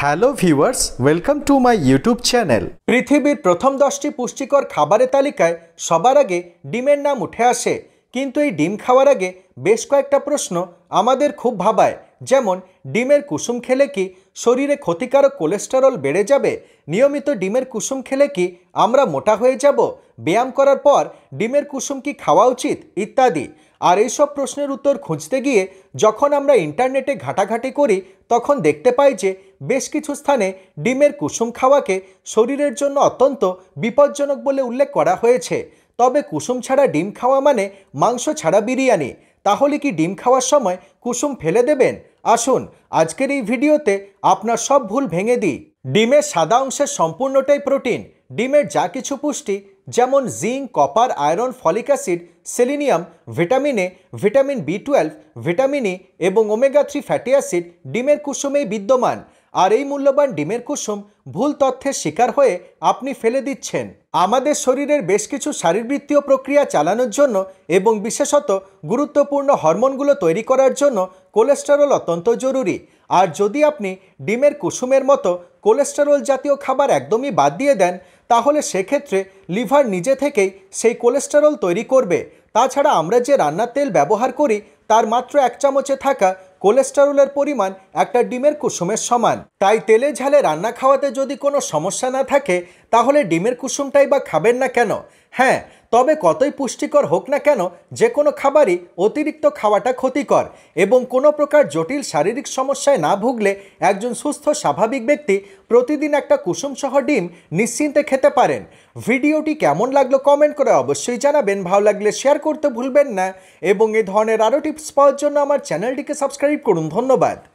hello viewers welcome to my YouTube channel পৃথিবীর প্রথম দশটি পুষ্টিকর খাবারের তালিকায় সবার আগে ডিমের নাম উঠে আসে কিন্তু এই ডিম খাওয়ার আগে বেশ কয়েকটা প্রশ্ন আমাদের খুব ভাবায় যেমন ডিমের কুসুম খেলে কি শরীরে ক্ষতিকারক কোলেস্টেরল বেড়ে যাবে নিয়মিত ডিমের কুসুম খেলে কি আমরা মোটা হয়ে যাব ব্যায়াম করার পর ডিমের কুসুম কি খাওয়া উচিত ইত্যাদি আর এইসব প্রশ্নের উত্তর খুঁজতে গিয়ে যখন আমরা ইন্টারনেটে ঘাটাঘাটি করি তখন দেখতে পাই যে বেশ কিছু স্থানে ডিমের কুসুম খাওয়াকে শরীরের জন্য অত্যন্ত বিপজ্জনক বলে উল্লেখ করা হয়েছে তবে কুসুম ছাড়া ডিম খাওয়া মানে মাংস ছাড়া বিরিয়ানি তাহলে কি ডিম খাওয়ার সময় কুসুম ফেলে দেবেন আসুন আজকের এই ভিডিওতে আপনার সব ভুল ভেঙে দিই ডিমের সাদা অংশের সম্পূর্ণটাই প্রোটিন ডিমের যা কিছু পুষ্টি যেমন zinc copper iron folic acid selenium vitamin A vitamin B twelve vitamin E এবং ওমেগা থ্রি ফ্যাটি অ্যাসিড ডিমের কুসুমেই বিদ্যমান আর এই মূল্যবান ডিমের কুসুম ভুল তথ্যের শিকার হয়ে আপনি ফেলে দিচ্ছেন আমাদের শরীরের বেশ কিছু শারীরবৃত্তীয় প্রক্রিয়া চালানোর জন্য এবং বিশেষত গুরুত্বপূর্ণ হরমোনগুলো তৈরি করার জন্য কোলেস্টেরল অত্যন্ত জরুরি আর যদি আপনি ডিমের কুসুমের মতো কোলেস্টেরল জাতীয় খাবার একদমই বাদ দিয়ে দেন তাহলে সেক্ষেত্রে লিভার নিজে থেকেই সেই কোলেস্টেরল তৈরি করবে তাছাড়া আমরা যে রান্নার তেল ব্যবহার করি তার মাত্র এক চামচে থাকা কোলেস্টেরলের পরিমাণ একটা ডিমের কুসুমের সমান তাই তেলে ঝালে রান্না খাওয়াতে যদি কোনো সমস্যা না থাকে তাহলে ডিমের কুসুমটাই বা খাবেন না কেন হ্যাঁ তবে কতই পুষ্টিকর হোক না কেন যে কোনো খাবারই অতিরিক্ত খাওয়াটা ক্ষতিকর এবং কোনো প্রকার জটিল শারীরিক সমস্যায় না ভুগলে একজন সুস্থ স্বাভাবিক ব্যক্তি প্রতিদিন একটা কুসুম সহ ডিম নিশ্চিন্তে খেতে পারেন ভিডিওটি কেমন লাগলো কমেন্ট করে অবশ্যই জানাবেন ভালো লাগলে শেয়ার করতে ভুলবেন না এবং এ ধরনের আরও টিপস পাওয়ার জন্য আমার চ্যানেলটিকে সাবস্ক্রাইব করুন ধন্যবাদ